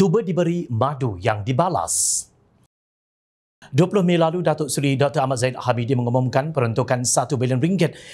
tuba diberi madu yang dibalas. 20 Mei lalu, Datuk Seri Dr. Ahmad Zain Habidi mengumumkan peruntukan RM1 bilion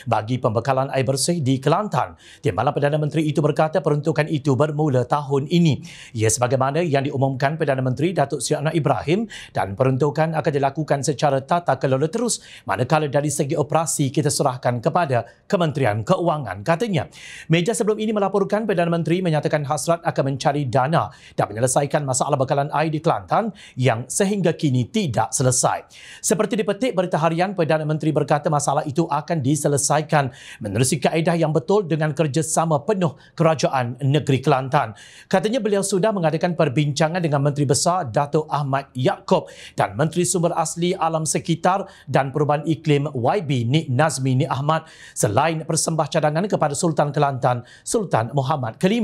bagi pembekalan air bersih di Kelantan. Timbalan Perdana Menteri itu berkata peruntukan itu bermula tahun ini. Ia sebagaimana yang diumumkan Perdana Menteri Datuk Seri Anwar Ibrahim dan peruntukan akan dilakukan secara tata kelola terus manakala dari segi operasi kita serahkan kepada Kementerian Keuangan, katanya. Meja sebelum ini melaporkan Perdana Menteri menyatakan hasrat akan mencari dana dan menyelesaikan masalah bekalan air di Kelantan yang sehingga kini tidak selesai selesai. Seperti dipetik berita harian, Perdana Menteri berkata masalah itu akan diselesaikan menerusi kaedah yang betul dengan kerjasama penuh Kerajaan Negeri Kelantan. Katanya beliau sudah mengadakan perbincangan dengan Menteri Besar Dato' Ahmad Yaakob dan Menteri Sumber Asli Alam Sekitar dan Perubahan Iklim YB Nik Nazmi Nik Ahmad selain persembah cadangan kepada Sultan Kelantan Sultan Muhammad V.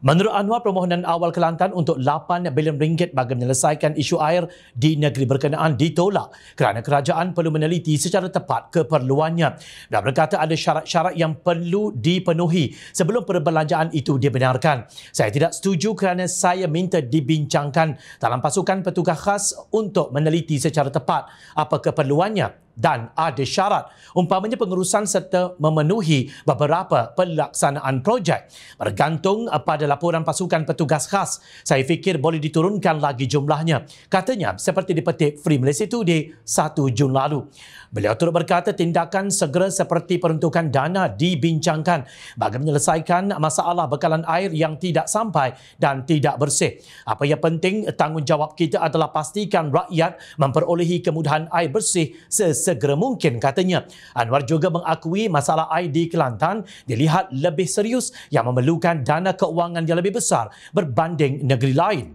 Menurut Anwar, permohonan awal Kelantan untuk 8 bilion ringgit bagi menyelesaikan isu air di negeri berkenaan permohonan ditolak kerana kerajaan perlu meneliti secara tepat keperluannya dan berkata ada syarat-syarat yang perlu dipenuhi sebelum perbelanjaan itu dibenarkan. Saya tidak setuju kerana saya minta dibincangkan dalam pasukan petugas khas untuk meneliti secara tepat apa keperluannya dan ada syarat umpamanya pengurusan serta memenuhi beberapa pelaksanaan projek bergantung eh, pada laporan pasukan petugas khas saya fikir boleh diturunkan lagi jumlahnya katanya seperti dipetik Free Malaysia di 1 Jun lalu beliau turut berkata tindakan segera seperti peruntukan dana dibincangkan bagi menyelesaikan masalah bekalan air yang tidak sampai dan tidak bersih apa yang penting tanggungjawab kita adalah pastikan rakyat memperolehi kemudahan air bersih ses- sesegera mungkin katanya. Anwar juga mengakui masalah ID Kelantan dilihat lebih serius yang memerlukan dana keuangan yang lebih besar berbanding negeri lain.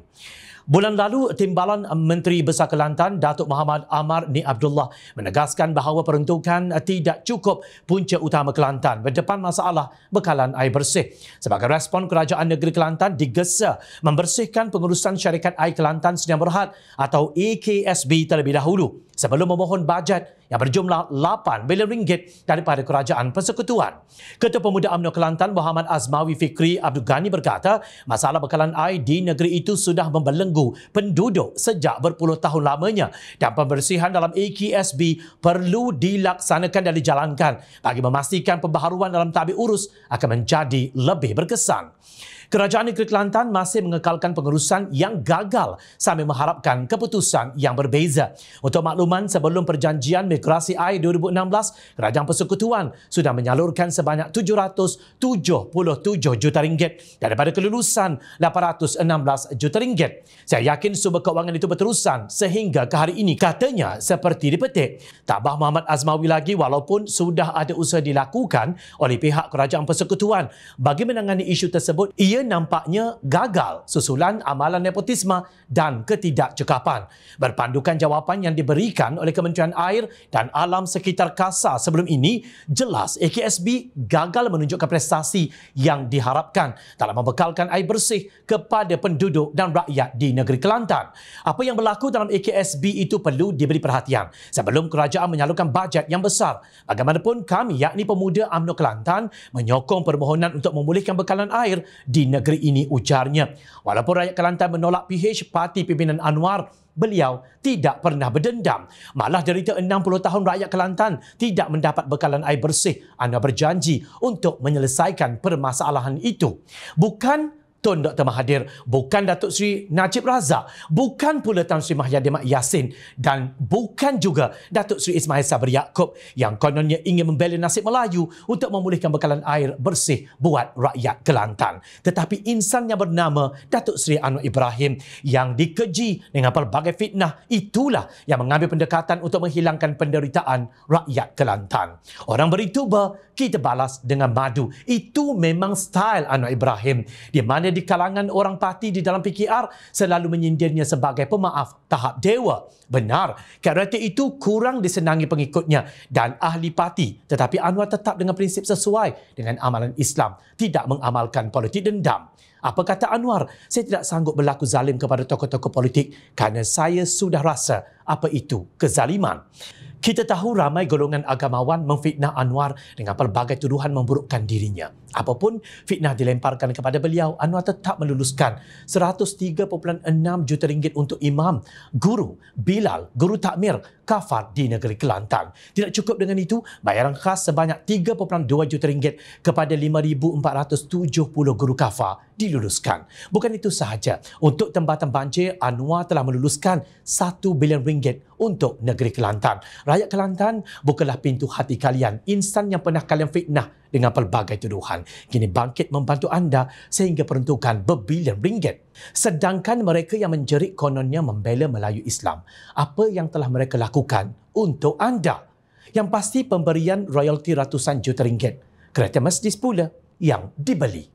Bulan lalu, Timbalan Menteri Besar Kelantan, Datuk Muhammad Amar Ni Abdullah menegaskan bahawa peruntukan tidak cukup punca utama Kelantan berdepan masalah bekalan air bersih. Sebagai respon, Kerajaan Negeri Kelantan digesa membersihkan pengurusan Syarikat Air Kelantan Sdn Berhad atau AKSB e terlebih dahulu sebelum memohon bajet yang berjumlah 8 bilion ringgit daripada Kerajaan Persekutuan. Ketua Pemuda UMNO Kelantan Muhammad Azmawi Fikri Abdul Ghani berkata, masalah bekalan air di negeri itu sudah membelenggu penduduk sejak berpuluh tahun lamanya dan pembersihan dalam AKSB perlu dilaksanakan dan dijalankan bagi memastikan pembaharuan dalam tabi urus akan menjadi lebih berkesan. Kerajaan negeri Kelantan masih mengekalkan pengurusan yang gagal sambil mengharapkan keputusan yang berbeza. Untuk makluman, sebelum perjanjian migrasi air 2016, Kerajaan Persekutuan sudah menyalurkan sebanyak 777 juta ringgit daripada kelulusan 816 juta ringgit. Saya yakin sumber keuangan itu berterusan sehingga ke hari ini katanya seperti dipetik. Tabah Muhammad Azmawi lagi walaupun sudah ada usaha dilakukan oleh pihak Kerajaan Persekutuan bagi menangani isu tersebut, ia ia nampaknya gagal susulan amalan nepotisme dan ketidakcekapan. Berpandukan jawapan yang diberikan oleh Kementerian Air dan Alam Sekitar KASA sebelum ini, jelas AKSB gagal menunjukkan prestasi yang diharapkan dalam membekalkan air bersih kepada penduduk dan rakyat di negeri Kelantan. Apa yang berlaku dalam AKSB itu perlu diberi perhatian sebelum kerajaan menyalurkan bajet yang besar. Bagaimanapun kami, yakni pemuda UMNO Kelantan, menyokong permohonan untuk memulihkan bekalan air di negeri ini ujarnya. Walaupun rakyat Kelantan menolak PH Parti Pimpinan Anwar, beliau tidak pernah berdendam. Malah derita 60 tahun rakyat Kelantan tidak mendapat bekalan air bersih. Anda berjanji untuk menyelesaikan permasalahan itu. Bukan Tun Dr. Mahathir, bukan Datuk Seri Najib Razak, bukan pula Tan Sri Mahyadi Mak Yassin dan bukan juga Datuk Seri Ismail Sabri Yaakob yang kononnya ingin membeli nasib Melayu untuk memulihkan bekalan air bersih buat rakyat Kelantan. Tetapi insan yang bernama Datuk Seri Anwar Ibrahim yang dikeji dengan pelbagai fitnah itulah yang mengambil pendekatan untuk menghilangkan penderitaan rakyat Kelantan. Orang berituba, kita balas dengan madu. Itu memang style Anwar Ibrahim. Di mana di kalangan orang parti di dalam PKR selalu menyindirnya sebagai pemaaf tahap dewa. Benar, karakter itu kurang disenangi pengikutnya dan ahli parti tetapi Anwar tetap dengan prinsip sesuai dengan amalan Islam, tidak mengamalkan politik dendam. Apa kata Anwar? Saya tidak sanggup berlaku zalim kepada tokoh-tokoh politik kerana saya sudah rasa apa itu kezaliman. Kita tahu ramai golongan agamawan memfitnah Anwar dengan pelbagai tuduhan memburukkan dirinya. Apapun fitnah dilemparkan kepada beliau, Anwar tetap meluluskan 103.6 juta ringgit untuk imam, guru, bilal, guru takmir, kafar di negeri Kelantan. Tidak cukup dengan itu, bayaran khas sebanyak 3.2 juta ringgit kepada 5,470 guru kafar diluluskan. Bukan itu sahaja, untuk tempatan banjir, Anwar telah meluluskan 1 bilion ringgit ringgit untuk negeri Kelantan. Rakyat Kelantan, bukalah pintu hati kalian. Insan yang pernah kalian fitnah dengan pelbagai tuduhan. Kini bangkit membantu anda sehingga peruntukan berbilion ringgit. Sedangkan mereka yang menjerit kononnya membela Melayu Islam. Apa yang telah mereka lakukan untuk anda? Yang pasti pemberian royalti ratusan juta ringgit. Kereta Mercedes pula yang dibeli.